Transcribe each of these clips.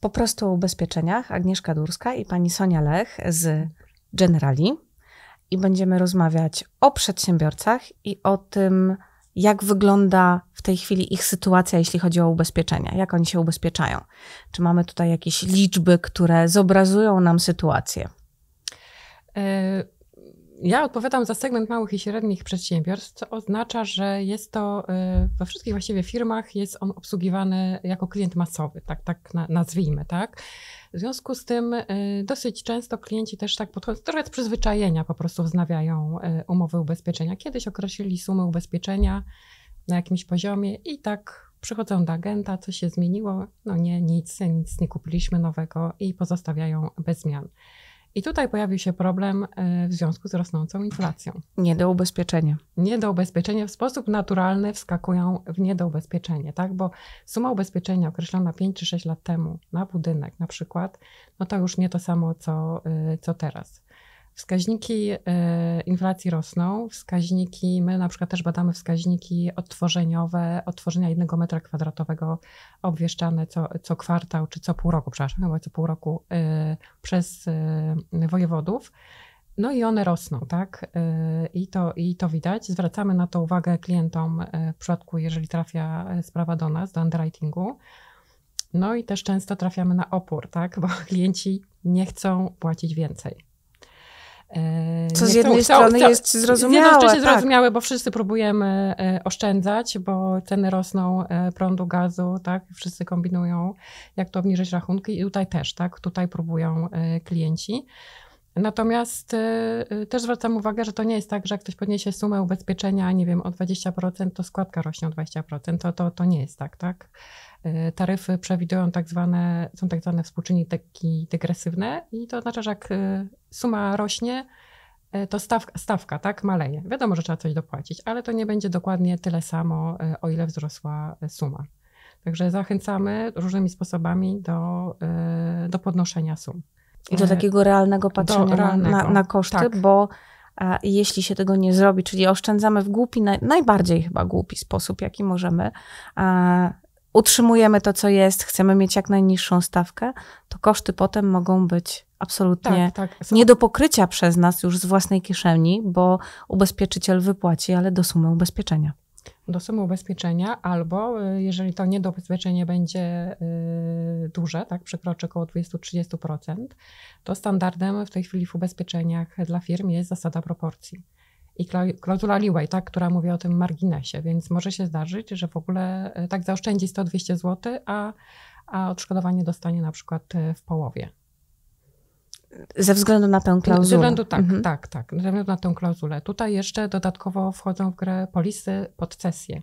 po prostu o ubezpieczeniach Agnieszka Durska i pani Sonia Lech z Generali. I będziemy rozmawiać o przedsiębiorcach i o tym, jak wygląda w tej chwili ich sytuacja, jeśli chodzi o ubezpieczenia, jak oni się ubezpieczają. Czy mamy tutaj jakieś liczby, które zobrazują nam sytuację? Y ja odpowiadam za segment małych i średnich przedsiębiorstw, co oznacza, że jest to y, we wszystkich właściwie firmach jest on obsługiwany jako klient masowy, tak, tak nazwijmy, tak. W związku z tym y, dosyć często klienci też tak podchodzą, trochę z przyzwyczajenia po prostu wznawiają y, umowy ubezpieczenia. Kiedyś określili sumy ubezpieczenia na jakimś poziomie i tak przychodzą do agenta, co się zmieniło, no nie, nic, nic nie kupiliśmy nowego i pozostawiają bez zmian. I tutaj pojawił się problem e, w związku z rosnącą inflacją. Nie do ubezpieczenia. Nie do ubezpieczenia w sposób naturalny wskakują w niedoubezpieczenie, tak? Bo suma ubezpieczenia określona 5 czy 6 lat temu na budynek na przykład, no to już nie to samo co, e, co teraz. Wskaźniki e, inflacji rosną, wskaźniki, my na przykład też badamy wskaźniki odtworzeniowe, odtworzenia jednego metra kwadratowego obwieszczane co, co kwartał czy co pół roku, przepraszam, chyba co pół roku e, przez e, wojewodów. No i one rosną, tak? I to, I to widać. Zwracamy na to uwagę klientom w przypadku, jeżeli trafia sprawa do nas, do underwritingu. No i też często trafiamy na opór, tak? Bo klienci nie chcą płacić więcej. E, Co z jednej chcą, strony chcą, jest zrozumiałe. Z jednej tak. zrozumiałe, bo wszyscy próbujemy e, oszczędzać, bo ceny rosną e, prądu, gazu, tak? Wszyscy kombinują, jak to obniżyć rachunki i tutaj też, tak? Tutaj próbują klienci. Natomiast też zwracam uwagę, że to nie jest tak, że jak ktoś podniesie sumę ubezpieczenia, nie wiem, o 20%, to składka rośnie o 20%. To, to, to nie jest tak, tak? E, taryfy przewidują tak zwane, są tak zwane współczynniki dygresywne i to oznacza, że jak e, suma rośnie, e, to stawka, stawka tak, maleje. Wiadomo, że trzeba coś dopłacić, ale to nie będzie dokładnie tyle samo, o ile wzrosła suma. Także zachęcamy różnymi sposobami do, do podnoszenia sum. I do takiego realnego patrzenia realnego. Na, na, koszty, tak. bo a, jeśli się tego nie zrobi, czyli oszczędzamy w głupi, naj, najbardziej chyba głupi sposób, jaki możemy, a, utrzymujemy to, co jest, chcemy mieć jak najniższą stawkę, to koszty potem mogą być absolutnie tak, tak. nie do pokrycia przez nas już z własnej kieszeni, bo ubezpieczyciel wypłaci, ale do sumy ubezpieczenia. Do sumy ubezpieczenia, albo y, jeżeli to niedobezpieczenie będzie y, duże, tak, przekroczy około 20-30%, to standardem w tej chwili w ubezpieczeniach dla firm jest zasada proporcji i klauzula leeway, tak, która mówi o tym marginesie, więc może się zdarzyć, że w ogóle e, tak zaoszczędzi 100-200 zł, a, a odszkodowanie dostanie na przykład e, w połowie. Ze względu na tę klauzulę. Ze względu, tak, mhm. tak, tak. Ze względu na tę klauzulę. Tutaj jeszcze dodatkowo wchodzą w grę polisy pod cesję.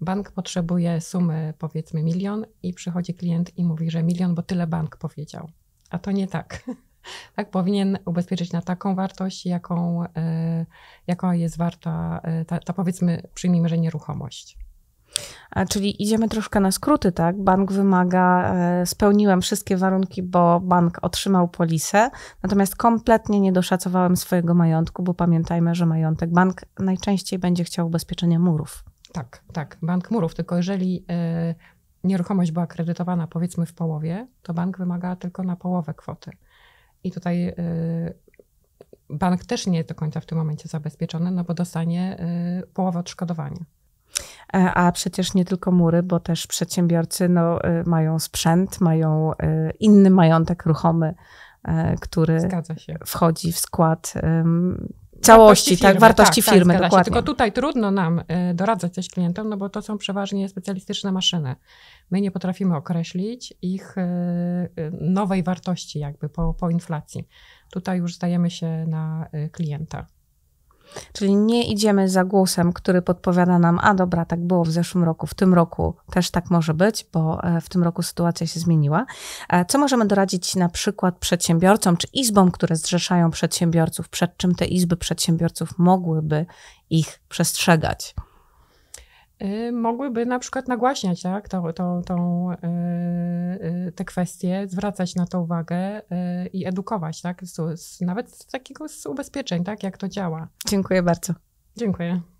Bank potrzebuje sumy powiedzmy milion i przychodzi klient i mówi, że milion, bo tyle bank powiedział. A to nie tak. tak, powinien ubezpieczyć na taką wartość, jaką, e, jaką jest warta e, ta, ta powiedzmy, przyjmijmy, że nieruchomość. A, czyli idziemy troszkę na skróty, tak? Bank wymaga, e, spełniłem wszystkie warunki, bo bank otrzymał polisę, natomiast kompletnie nie doszacowałem swojego majątku, bo pamiętajmy, że majątek bank najczęściej będzie chciał ubezpieczenia murów. Tak, tak, bank murów, tylko jeżeli nieruchomość była kredytowana powiedzmy w połowie, to bank wymaga tylko na połowę kwoty. I tutaj y, bank też nie jest do końca w tym momencie zabezpieczony, no bo dostanie y, połowę odszkodowania. E, a przecież nie tylko mury, bo też przedsiębiorcy no, y, mają sprzęt, mają inny majątek ruchomy, e, który wchodzi w skład całości, tak, firmy, wartości tak, tak firmy, tak, dokładnie. Tylko tutaj trudno nam e, doradzać coś klientom, no bo to są przeważnie specjalistyczne maszyny. My nie potrafimy określić ich e, e, nowej wartości jakby po, po inflacji. Tutaj już zdajemy się na klienta. Czyli nie idziemy za głosem, który podpowiada nam, a dobra, tak było w zeszłym roku, w tym roku też tak może być, bo e, w tym roku sytuacja się zmieniła. E, co możemy doradzić na przykład przedsiębiorcom czy izbom, które zrzeszają przedsiębiorców, przed czym te izby przedsiębiorców mogłyby ich przestrzegać? Y, mogłyby na przykład nagłaśniać tak, to to tą, y, y, te kwestie, zwracać na to uwagę i edukować, tak, z, z, nawet z takiego z ubezpieczeń, tak, jak to działa. Dziękuję bardzo. Dziękuję.